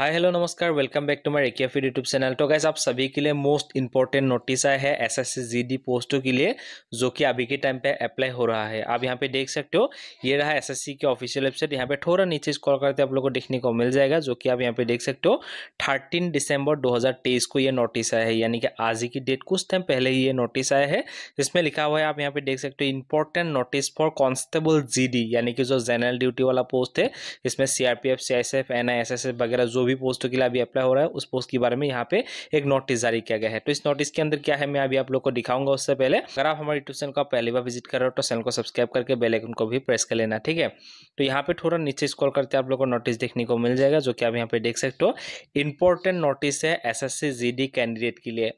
हाय hello नमस्कार welcome back to my रेकिया फीड यूट्यूब चैनल तो गैस आप सभी के लिए मोस्ट इंपॉर्टेंट नोटिस आया है एसएससी जीडी पोस्टों के लिए जो कि अभी के टाइम पे अप्लाई हो रहा है आप यहाँ पे देख सकते हो ये रहा एसएससी की ऑफिशियल वेबसाइट यहाँ पे थोड़ा नीचे स्क्रॉल करते आप लोग को देखने को मिल जाएगा जो कि आप यहाँ पे देख सकते हो थर्टीन दिसंबर दो को ये नोटिस आया है यानी कि आज की डेट कुछ टाइम पहले ही ये नोटिस आया है जिसमें लिखा हुआ है आप यहाँ पे देख सकते हो important notice for constable G यानी कि जो जनरल ड्यूटी वाला पोस्ट है इसमें सी आर पी वगैरह जो भी पोस्ट के लिए अभी अप्लाई हो रहा है उस पोस्ट के बारे में यहाँ पे एक नोटिस जारी किया गया है तो इस नोटिस के अंदर क्या है मैं अभी आप लोग को दिखाऊंगा उससे पहले अगर आप हमारे यूट्यूब चैनल को पहली बार विजिट कर रहे हो तो चैनल को सब्सक्राइब करके बेलाइकन को भी प्रेस कर लेना ठीक है तो यहाँ पे थोड़ा नीचे स्कॉल करते आप लोग को नोटिस देखने को मिल जाएगा जो कि आप यहाँ पे देख सकते हो इंपॉर्टेंट नोटिस है एस एस कैंडिडेट के लिए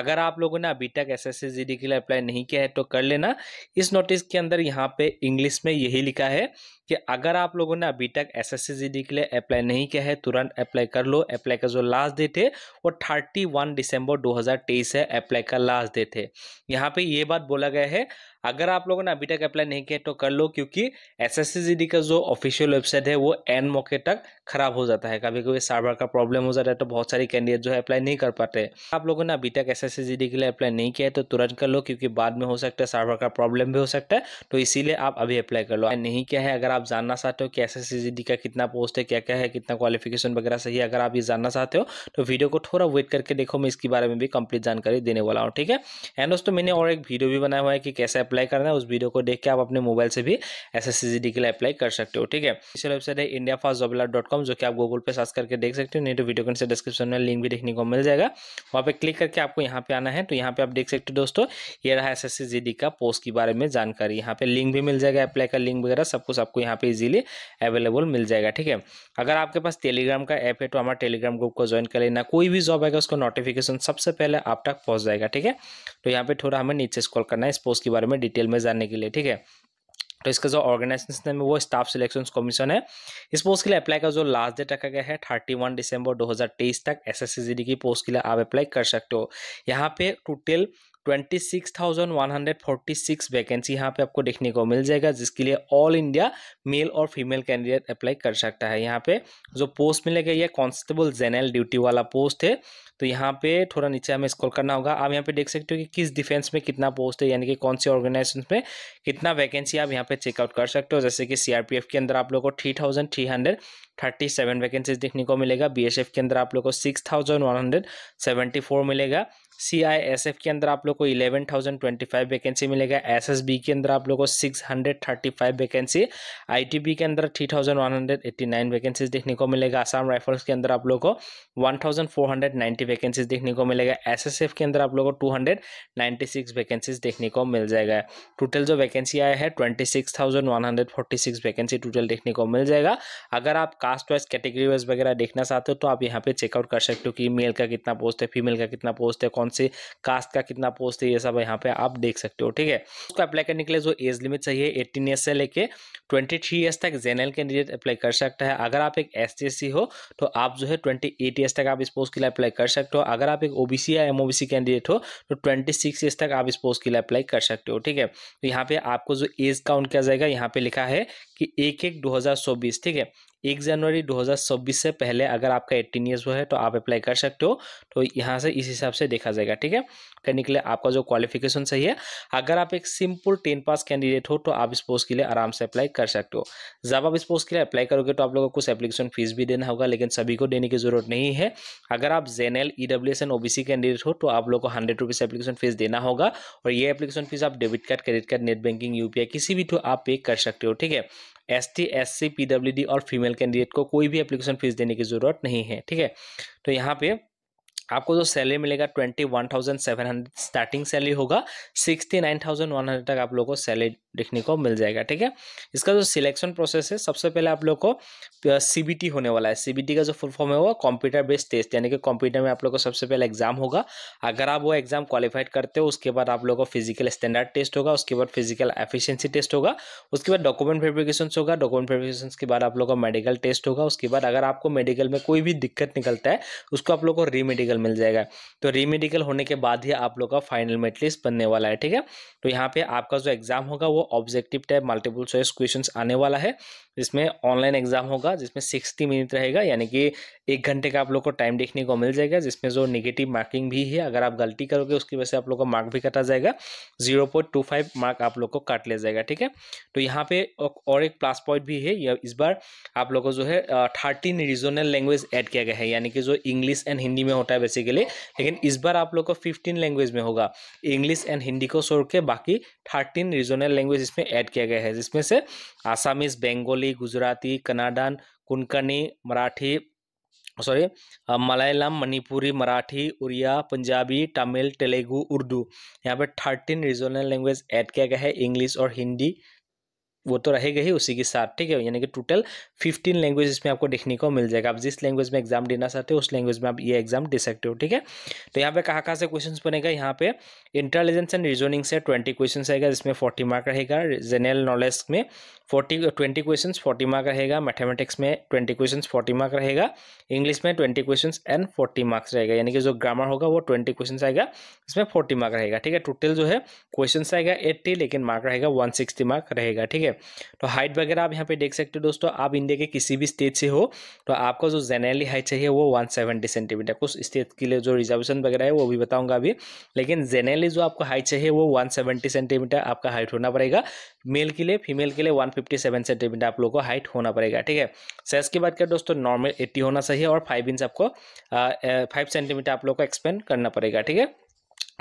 अगर आप लोगों ने अभी तक एस एस के लिए अप्लाई नहीं किया है तो कर लेना इस नोटिस के अंदर यहाँ पे इंग्लिश में यही लिखा है कि अगर आप लोगों ने अभी तक एस एस के लिए अप्लाई नहीं किया है तुरंत अप्लाई कर लो अप्लाई का जो लास्ट डेट है वो थर्टी वन दिसंबर 2023 है अप्लाई का लास्ट डेट है यहाँ पे ये बात बोला गया है अगर आप लोगों ने अभी तक अप्लाई नहीं किया तो कर लो क्योंकि एस एस का जो ऑफिशियल वेबसाइट है वो एन मौके तक खराब हो जाता है कभी कभी सर्वर का प्रॉब्लम हो जाता है तो बहुत सारे कैंडिडेट जो है अप्लाई नहीं कर पाते आप लोगों ने अभी तक एस एस के लिए अप्लाई नहीं किया है तो तुरंत कर लो क्योंकि बाद में हो सकता है सर्वर का प्रॉब्लम भी हो सकता है तो इसीलिए आप अभी अप्लाई कर लो नहीं किया है अगर आप जानना चाहते हो कि एस एस का कितना पोस्ट है क्या क्या है कितना क्वालिफिकेशन वगैरह सही है अगर आप ये जानना चाहते हो तो वीडियो को थोड़ा वेट करके देखो मैं इसके बारे में भी कंप्लीट जानकारी देने वाला हूँ ठीक है एंड दोस्तों मैंने और एक वीडियो भी बनाया हुआ है कि कैसे अप्लाई करना है उस वीडियो को देख के आप अपने मोबाइल से भी एस एस के लिए अप्लाई कर सकते हो ठीक है इसकी वेबसाइट है India fast job dot com जो कि आप गूगल पे सर्च करके देख सकते हो नहीं तो वीडियो के डिस्क्रिप्शन में लिंक भी देखने को मिल जाएगा वहाँ पर क्लिक करके आपको यहाँ पे आना है तो यहाँ पे आप देख सकते हो दोस्तों ये रहा एस एस का पोस्ट के बारे में जानकारी यहाँ पे लिंक भी मिल जाएगा अप्लाई का लिंक वगैरह सब कुछ आपको यहाँ पे इजिली अवेलेबल मिल जाएगा ठीक है अगर आपके पास टेलीग्राम का ऐप है तो हमारे टेलीग्राम ग्रुप को ज्वाइन कर लेना कोई भी जॉब आएगा उसका नोटिफिकेशन सबसे पहले आप तक पहुँच जाएगा ठीक है तो यहाँ पे थोड़ा हमें नीचे स्कॉल करना है इस पोस्ट के बारे में डिटेल में जानने के लिए ठीक है तो इसका जो ऑर्गेनाइजेशन है वो स्टाफ सिलेक्शन कमीशन है इस पोस्ट के लिए अप्लाई का जो लास्ट डेट रखा गया है 31 दिसंबर 2023 तक एस डी की पोस्ट के लिए आप अप्लाई कर सकते हो यहाँ पे total twenty six thousand one hundred forty six vacancy यहाँ पे आपको देखने को मिल जाएगा जिसके लिए ऑल इंडिया मेल और फीमेल कैंडिडेट अप्लाई कर सकता है यहाँ पे जो पोस्ट मिलेगा ये कांस्टेबल जनरल ड्यूटी वाला पोस्ट है तो यहाँ पे थोड़ा नीचे हमें स्कोर करना होगा आप यहाँ पे देख सकते हो कि किस डिफेंस में कितना पोस्ट है यानी कि कौन सी ऑर्गेनाइजेशन में कितना वैकेंसी आप यहाँ पे चेकआउट कर सकते हो जैसे कि सीआरपीएफ के अंदर आप लोग को three thousand three hundred thirty seven vacancies देखने को मिलेगा बी के अंदर आप लोग को six thousand one hundred seventy four मिलेगा सी आई एस एफ के अंदर आप लोग को eleven thousand twenty five vacancy मिलेगा एस एस बी के अंदर आप लोग को six hundred thirty five vacancy I T B के अंदर three thousand one hundred eighty nine vacancies देखने को मिलेगा आसाम राइफल्स के अंदर आप लोग को one thousand four hundred ninety vacancies देखने को मिलेगा एस एस एफ के अंदर आप लोग को two hundred ninety six vacancies देखने को मिल जाएगा टोटल जो वैकेंसी आया है twenty six thousand one hundred forty six vacancy total देखने को मिल जाएगा अगर आप कास्ट वाइज कैटेगरी वाइज वगैरह देखना चाहते हो तो आप यहाँ पे चेकआउट कर सकते हो कि मेल का कितना पोस्ट है फीमेल का कितना पोस्ट है कौन कौन से कास्ट का कितना पोस्ट है ये सब यहाँ पे आप देख सकते हो ठीक है उसको अप्लाई करने के लिए जो एज लिमिट चाहिए एट्टीन ईयर से लेके ट्वेंटी थ्री ईयर्स तक जेनरल कैंडिडेट अप्लाई कर सकता है अगर आप एक एस सी हो तो आप जो है ट्वेंटी एट ईयर्स तक आप इस पोस्ट के लिए अप्लाई कर सकते हो अगर आप एक ओबीसी या एमओबीसी कैंडिडेट हो तो ट्वेंटी सिक्स ईयर्स तक आप इस पोस्ट के लिए अप्लाई कर सकते हो ठीक है तो यहाँ पे आपको जो एज काउंट किया जाएगा यहाँ पे लिखा है कि एक एक 2024 ठीक है एक जनवरी 2026 से पहले अगर आपका 18 ईयर्स हुआ है तो आप अप्लाई कर सकते हो तो यहाँ से इस हिसाब से देखा जाएगा ठीक है करने के लिए आपका जो क्वालिफिकेशन सही है अगर आप एक सिंपल टेन पास कैंडिडेट हो तो आप इस पोस्ट के लिए आराम से अप्लाई कर सकते हो जब आप इस पोस्ट के लिए अप्लाई करोगे तो आप लोगों को कुछ एप्लीकेशन फीस भी देना होगा लेकिन सभी को देने की जरूरत नहीं है अगर आप gen L E W S OBC candidate हो तो आप लोग को हंड्रेड रुपीज़ एप्लीकेशन फीस देना होगा और ये एप्लीकेशन फीस आप debit card credit card net banking UPI किसी भी थ्रू आप पे कर सकते हो ठीक है S T S C P W D और फीमेल कैंडिडेट को कोई भी एप्लीकेशन फीस देने की ज़रूरत नहीं है ठीक है तो यहाँ पे आपको जो सैलरी मिलेगा twenty one thousand seven hundred starting salary होगा sixty nine thousand one hundred तक आप लोगों को सैलरी देखने को मिल जाएगा ठीक है इसका जो सिलेक्शन प्रोसेस है सबसे पहले आप लोग को सीबीटी होने वाला है सीबीटी का जो फुल फॉर्म है वो कंप्यूटर बेस्ड टेस्ट यानी कि कंप्यूटर में आप लोग को सबसे पहले एग्जाम होगा अगर आप वो एग्जाम क्वालिफाइड करते हो उसके बाद आप लोग को फिजिकल स्टैंडर्ड टेस्ट होगा उसके बाद फिजिकल एफिशियंसी टेस्ट होगा उसके बाद डॉक्यूमेंट वेरिफिकेशन होगा डॉक्यूमेंट वेरिफिकेशन के बाद आप लोग का मेडिकल टेस्ट होगा उसके बाद अगर आपको मेडिकल में कोई भी दिक्कत निकलता है उसको आप लोग को रीमेडिकल मिल जाएगा तो रीमेडिकल होने के बाद ही आप लोग का फाइनल मेटलिस्ट बनने वाला है ठीक है तो यहाँ पे आपका जो एग्जाम होगा वो objective type multiple choice questions आने वाला है जिसमें ऑनलाइन एग्जाम होगा जिसमें सिक्सटी मिनट रहेगा यानी कि एक घंटे का आप लोग को टाइम देखने को मिल जाएगा जिसमें जो निगेटिव मार्किंग भी है अगर आप गलती करोगे उसकी वजह से आप लोग का मार्क भी कटा जाएगा जीरो मार्क आप लोग को काट लिया जाएगा ठीक है तो यहाँ पे और एक प्लस पॉइंट भी है या इस बार आप लोग को जो है थर्टीन रीजनल लैंग्वेज एड किया गया है यानी कि जो इंग्लिश एंड हिंदी में होता है बेसिकली लेकिन इस बार आप लोग को फिफ्टीन लैंग्वेज में होगा इंग्लिश एंड हिंदी को छोड़ के बाकी थर्टीन रीजनल लैंग्वेज लैंग्वेज इसमें ऐड किया गया है जिसमें से आसामीज बंगाली गुजराती कनाडान कुनकनी मराठी सॉरी मलयालम मणिपुरी मराठी उड़िया पंजाबी तमिल तेलुगु उर्दू यहाँ पे थर्टीन रीजनल लैंग्वेज ऐड किया गया है इंग्लिश और हिंदी वो तो रहेगा ही उसी के साथ ठीक है यानी कि टोटल फिफ्टीन लैंग्वेज इसमें आपको देखने को मिल जाएगा आप जिस लैंग्वेज में एग्जाम देना चाहते हो उस लैंग्वेज में आप ये एग्जाम दे सकते हो ठीक है तो यहाँ पे कहाँ कहाँ से क्वेश्चन बनेगा यहाँ पे इंटेलिजेंस एंड रीजनिंग से ट्वेंटी क्वेश्चन आएगा जिसमें फोर्टी मार्क रहेगा जनरल नॉलेज में forty twenty question forty mark रहेगा मैथमेटिक्स में ट्वेंटी क्वेश्चन फोर्टी मार्क रहेगा इंग्लिश में twenty question and forty marks रहेगा यानी कि जो ग्रामर होगा वो ट्वेंटी क्वेश्चन आएगा इसमें फोर्टी मार्क रहेगा ठीक है टोटल जो है क्वेश्चन आएगा एट्टी लेकिन मार्क रहेगा वन सिक्सटी मार्क रहेगा ठीक है है तो हाइट वगैरह आप यहाँ पे देख सकते हो दोस्तों आप इंडिया के किसी भी स्टेट से हो तो आपको जो जेनरली हाइट चाहिए वो वन सेवेंटी सेंटीमीटर कुछ स्टेट के लिए जो रिजर्वेशन वगैरह है वो भी बताऊंगा अभी लेकिन जेनरली जो आपको हाइट चाहिए वो वन सेंटीमीटर आपका हाइट होना पड़ेगा मेल के लिए फीमेल के लिए वन सेंटीमीटर आप लोग को हाइट होना पड़ेगा ठीक है सेस की बात करें दोस्तों नॉर्मल एट्टी होना चाहिए और फाइव इंच आपको फाइव सेंटीमीटर आप लोग को एक्सपेंड करना पड़ेगा ठीक है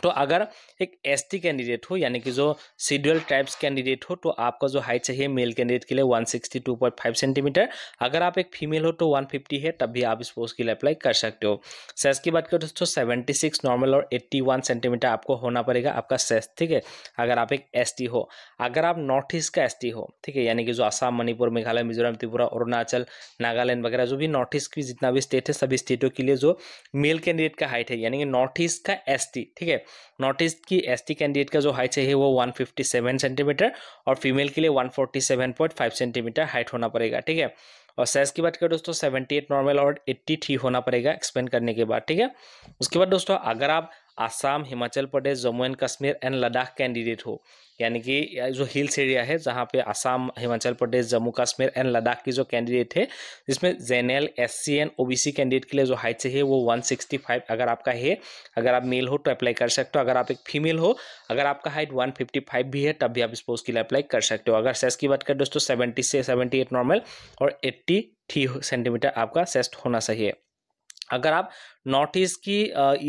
तो अगर एक एसटी कैंडिडेट हो यानी कि जो शेड्यूल ट्राइब्स कैंडिडेट हो तो आपका जो हाइट चाहिए मेल कैंडिडेट के लिए 162.5 सेंटीमीटर अगर आप एक फीमेल हो तो 150 है तब भी आप इस पोस्ट के लिए अप्लाई कर सकते हो सेस की बात करें तो दोस्तों 76 नॉर्मल और 81 सेंटीमीटर आपको होना पड़ेगा आपका सेस ठीक है अगर आप एक एस हो अगर आप नॉर्थ ईस्ट का एस हो ठीक है यानी कि जो आसाम मणिपुर मेघालय मिजोरम त्रिपुरा अरुणाचल नागालैंड वगैरह जो भी नॉर्थ ईस्ट की जितना भी स्टेट है सभी स्टेटों के लिए जो मेल कैंडिडेट का हाइट है यानी कि नॉर्थ ईस्ट का एस ठीक है नॉर्थ नोटिस कि एसटी कैंडिडेट का जो हाइट चाहिए वो 157 सेंटीमीटर और फीमेल के लिए 147.5 सेंटीमीटर हाइट होना पड़ेगा ठीक है और साइज की बात करें दोस्तों 78 नॉर्मल और 83 होना पड़ेगा एक्सप्लेन करने के बाद ठीक है उसके बाद दोस्तों अगर आप Assam Himachal Pradesh Jammu and Kashmir and Ladakh candidate हो यानी कि जो हिल्स एरिया है जहाँ पे आसाम हिमाचल प्रदेश जम्मू कश्मीर एंड लद्दाख की जो कैंडिडेट है जिसमें L S C and O B C candidate के लिए जो हाइट चाहिए वो 165 अगर आपका है अगर आप मेल हो तो अप्लाई कर सकते हो अगर आप एक फीमेल हो अगर आपका हाइट 155 भी है तब भी आप इस पोस्ट के लिए अप्लाई कर सकते हो अगर सेस की बात करें दोस्तों सेवेंटी से सेवेंटी नॉर्मल और एट्टी सेंटीमीटर आपका सेस्ट होना चाहिए अगर आप नॉर्थ ईस्ट की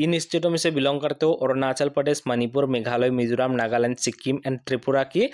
इन स्टेटों में से बिलोंग करते हो अरुणाचल प्रदेश मणिपुर मेघालय मिजोरम नागालैंड सिक्किम एंड त्रिपुरा की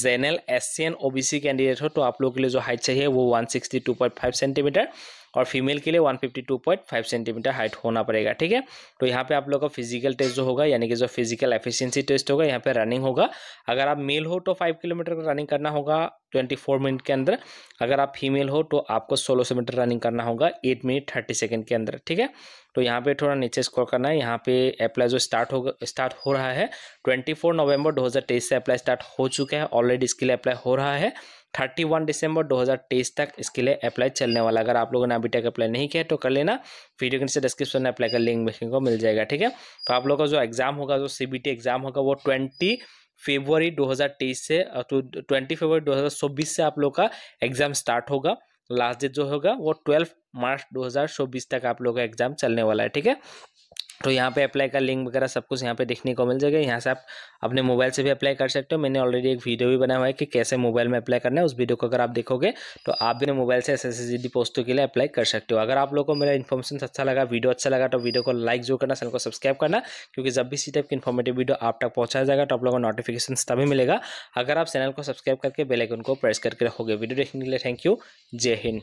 general S C O B C candidate हो तो आप लोगों के लिए जो हाइट चाहिए वो 162.5 सेंटीमीटर और फीमेल के लिए 152.5 सेंटीमीटर हाइट होना पड़ेगा ठीक है तो यहाँ पे आप लोगों का फिजिकल टेस्ट जो होगा यानी कि जो फिजिकल एफिशिएंसी टेस्ट होगा यहाँ पे रनिंग होगा अगर आप मेल हो तो फाइव किलोमीटर का रनिंग करना होगा ट्वेंटी फोर मिनट के अंदर अगर आप फीमेल हो तो आपको सोलह सौ मीटर रनिंग करना होगा एट मिनट थर्टी सेकेंड के अंदर ठीक है तो यहाँ पे थोड़ा नीचे स्कोर करना है यहाँ पे अप्लाई जो स्टार्ट होगा स्टार्ट हो रहा है ट्वेंटी फोर नवंबर दो हज़ार तेईस से अप्लाई स्टार्ट हो चुका है ऑलरेडी इसके लिए अप्लाई हो रहा है थर्टी वन दिसंबर दो हज़ार तेईस तक इसके लिए अप्लाई चलने वाला अगर आप लोगों ने अभी तक अप्लाई नहीं किया तो कर लेना वीडियो के नीचे डिस्क्रिप्शन में अप्लाई का लिंक देखने को मिल जाएगा ठीक है तो आप लोगों का जो एग्जाम होगा जो सी एग्जाम होगा वो ट्वेंटी हज़ार तेईस से तो ट्वेंटी हज़ार चौबीस से आप लोग का एग्ज़ाम स्टार्ट होगा लास्ट डेट जो होगा वो ट्वेल्व मार्च चौबीस तक आप लोग का एग्ज़ाम चलने वाला है ठीक है तो यहाँ पे अप्लाई का लिंक वगैरह सब कुछ यहाँ पे देखने को मिल जाएगा यहाँ से आप अपने मोबाइल से भी अप्लाई कर सकते हो मैंने ऑलरेडी एक वीडियो भी बनाया हुआ है कि कैसे मोबाइल में अप्लाई करना है उस वीडियो को अगर आप देखोगे तो आप भी मोबाइल से एस एस पोस्टों के लिए अप्लाई कर सकते हो अगर आप लोगों को मेरा इन्फॉर्मेशन अच्छा लगा वीडियो अच्छा लगा तो वीडियो को लाइक जरूर करना चैनल को सब्सक्राइब करना क्योंकि जब भी इसी टाइप की इन्फॉर्मेटिव वीडियो आप तक पहुँचाया जाएगा तो आप लोगों को नोटिफिकेशन तभी मिलेगा अगर आप चैनल को सब्सक्राइब करके बेलाइकन को प्रेस करके रखोगे वीडियो देखने के लिए थैंक यू जय हिंद